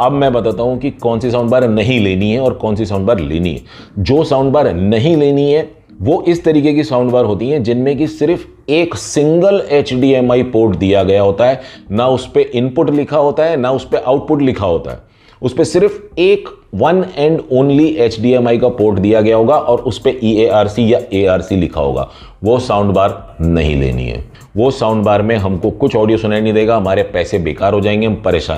अब मैं बताता हूं कि कौन सी साउंड बार नहीं लेनी है और कौन सी साउंड बार लेनी है जो साउंड बार नहीं लेनी है वो इस तरीके की साउंड बार होती हैं जिनमें कि सिर्फ एक सिंगल एच पोर्ट दिया गया होता है ना उस पर इनपुट लिखा होता है ना उस पर आउटपुट लिखा होता है उस पर सिर्फ एक वन एंड ओनली एच का पोर्ट दिया गया होगा और उस पर ई e या ए लिखा होगा वो साउंड बार नहीं लेनी है वो साउंड बार में हमको कुछ ऑडियो सुनाई नहीं देगा हमारे पैसे बेकार हो जाएंगे हम परेशान